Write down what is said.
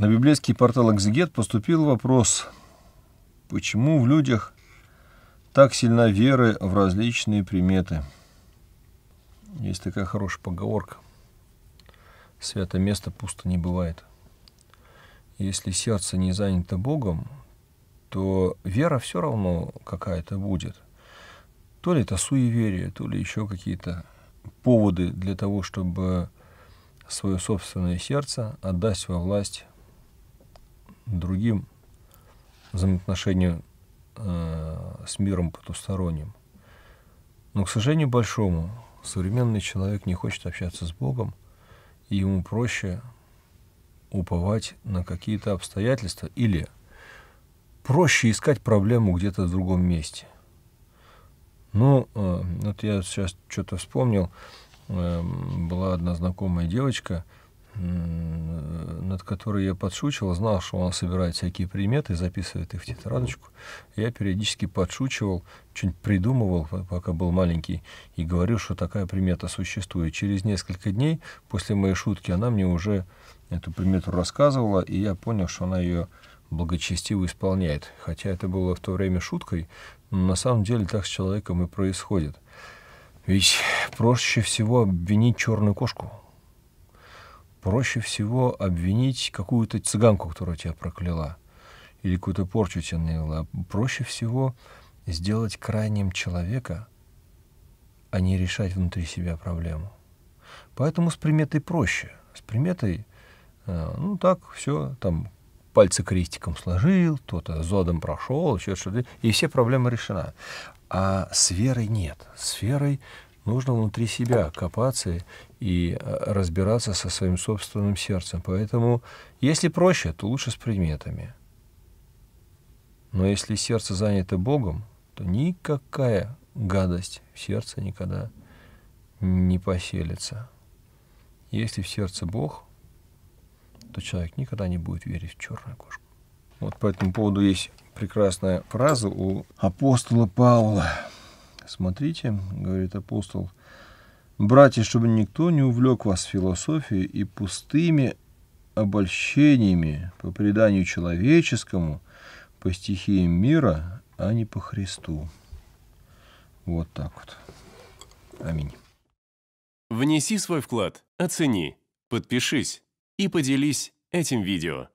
На библейский портал «Экзегет» поступил вопрос, почему в людях так сильна вера в различные приметы. Есть такая хорошая поговорка. Святое место пусто не бывает. Если сердце не занято Богом, то вера все равно какая-то будет. То ли это суеверие, то ли еще какие-то поводы для того, чтобы свое собственное сердце отдать во власть другим взаимоотношению э, с миром потусторонним. Но, к сожалению, большому, современный человек не хочет общаться с Богом, и ему проще уповать на какие-то обстоятельства или проще искать проблему где-то в другом месте. Ну, э, вот я сейчас что-то вспомнил. Э, была одна знакомая девочка, над которой я подшучивал, знал, что он собирает всякие приметы, записывает их в тетрадочку. Я периодически подшучивал, что-нибудь придумывал, пока был маленький, и говорил, что такая примета существует. Через несколько дней после моей шутки она мне уже эту примету рассказывала, и я понял, что она ее благочестиво исполняет. Хотя это было в то время шуткой, но на самом деле так с человеком и происходит. Ведь проще всего обвинить черную кошку – проще всего обвинить какую-то цыганку, которая тебя прокляла, или какую-то порчу тебя навела. Проще всего сделать крайним человека, а не решать внутри себя проблему. Поэтому с приметой проще. С приметой, э, ну так, все, там, пальцы крестиком сложил, кто-то зодом прошел, еще что-то, и все проблемы решена. А с верой нет. С верой нужно внутри себя копаться и э, разбираться со своим собственным сердцем. Поэтому, если проще, то лучше с предметами. Но если сердце занято Богом, то никакая гадость в сердце никогда не поселится. Если в сердце Бог, то человек никогда не будет верить в черную кошку. Вот по этому поводу есть прекрасная фраза у апостола Павла. Смотрите, говорит апостол, братья, чтобы никто не увлек вас философией и пустыми обольщениями по преданию человеческому, по стихиям мира, а не по Христу. Вот так вот. Аминь. Внеси свой вклад, оцени, подпишись и поделись этим видео.